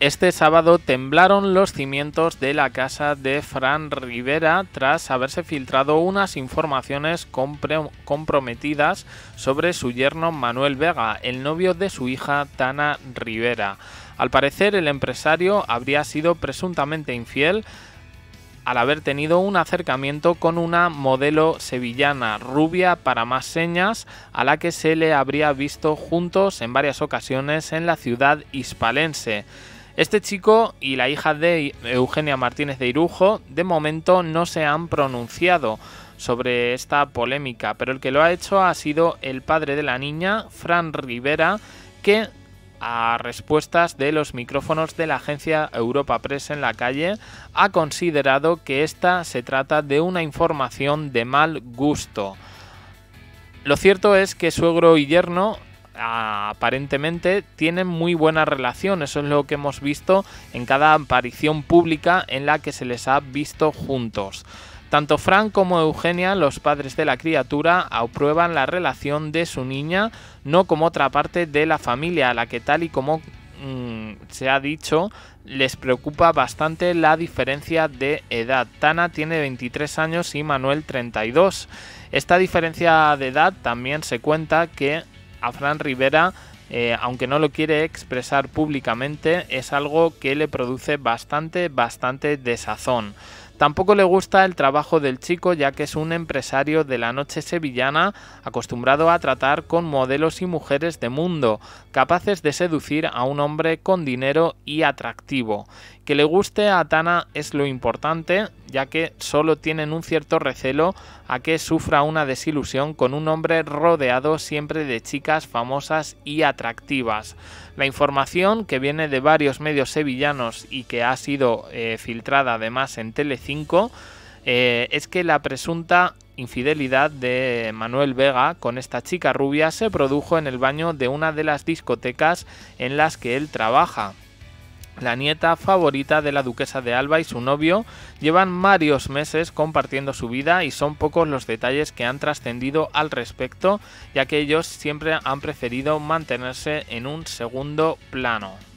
Este sábado temblaron los cimientos de la casa de Fran Rivera tras haberse filtrado unas informaciones comprometidas sobre su yerno Manuel Vega, el novio de su hija Tana Rivera. Al parecer el empresario habría sido presuntamente infiel al haber tenido un acercamiento con una modelo sevillana rubia para más señas, a la que se le habría visto juntos en varias ocasiones en la ciudad hispalense. Este chico y la hija de Eugenia Martínez de Irujo de momento no se han pronunciado sobre esta polémica, pero el que lo ha hecho ha sido el padre de la niña, Fran Rivera, que a respuestas de los micrófonos de la agencia Europa Press en la calle, ha considerado que esta se trata de una información de mal gusto. Lo cierto es que suegro y yerno aparentemente tienen muy buena relación. Eso es lo que hemos visto en cada aparición pública en la que se les ha visto juntos. Tanto Frank como Eugenia, los padres de la criatura, aprueban la relación de su niña, no como otra parte de la familia, a la que tal y como mm, se ha dicho, les preocupa bastante la diferencia de edad. Tana tiene 23 años y Manuel 32. Esta diferencia de edad también se cuenta que a Fran Rivera, eh, aunque no lo quiere expresar públicamente, es algo que le produce bastante, bastante desazón. Tampoco le gusta el trabajo del chico ya que es un empresario de la noche sevillana acostumbrado a tratar con modelos y mujeres de mundo, capaces de seducir a un hombre con dinero y atractivo. Que le guste a Tana es lo importante, ya que solo tienen un cierto recelo a que sufra una desilusión con un hombre rodeado siempre de chicas famosas y atractivas. La información que viene de varios medios sevillanos y que ha sido eh, filtrada además en Tele 5 eh, es que la presunta infidelidad de Manuel Vega con esta chica rubia se produjo en el baño de una de las discotecas en las que él trabaja. La nieta favorita de la duquesa de Alba y su novio llevan varios meses compartiendo su vida y son pocos los detalles que han trascendido al respecto, ya que ellos siempre han preferido mantenerse en un segundo plano.